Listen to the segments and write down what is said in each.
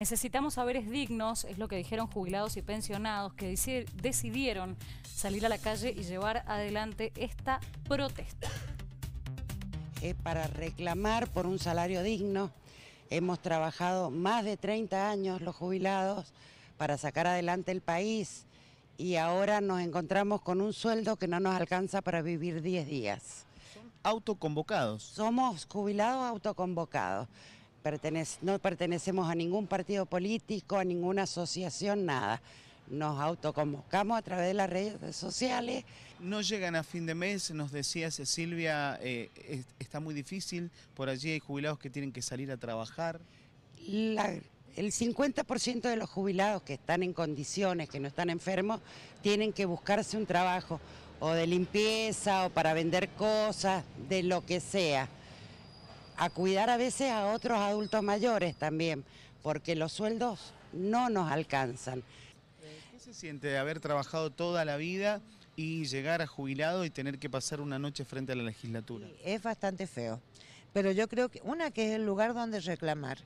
Necesitamos saberes dignos, es lo que dijeron jubilados y pensionados que decidieron salir a la calle y llevar adelante esta protesta. Es eh, para reclamar por un salario digno. Hemos trabajado más de 30 años los jubilados para sacar adelante el país y ahora nos encontramos con un sueldo que no nos alcanza para vivir 10 días. Autoconvocados. Somos jubilados autoconvocados no pertenecemos a ningún partido político, a ninguna asociación, nada. Nos autoconvocamos a través de las redes sociales. No llegan a fin de mes, nos decía Silvia, eh, está muy difícil, por allí hay jubilados que tienen que salir a trabajar. el 50% de los jubilados que están en condiciones, que no están enfermos, tienen que buscarse un trabajo o de limpieza o para vender cosas, de lo que sea a cuidar a veces a otros adultos mayores también, porque los sueldos no nos alcanzan. ¿Qué se siente de haber trabajado toda la vida y llegar a jubilado y tener que pasar una noche frente a la legislatura? Es bastante feo, pero yo creo que una que es el lugar donde reclamar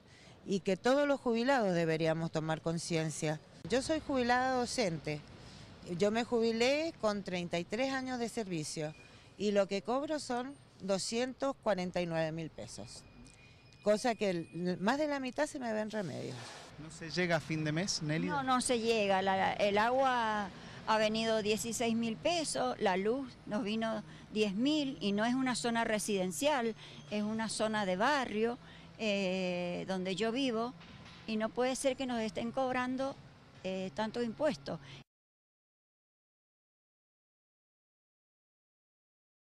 y que todos los jubilados deberíamos tomar conciencia. Yo soy jubilada docente, yo me jubilé con 33 años de servicio y lo que cobro son 249 mil pesos, cosa que más de la mitad se me ven remedios. ¿No se llega a fin de mes, Nelly? No, no se llega. el agua ha venido 16 mil pesos, la luz nos vino 10 mil y no es una zona residencial, es una zona de barrio eh, donde yo vivo y no puede ser que nos estén cobrando eh, tantos impuestos.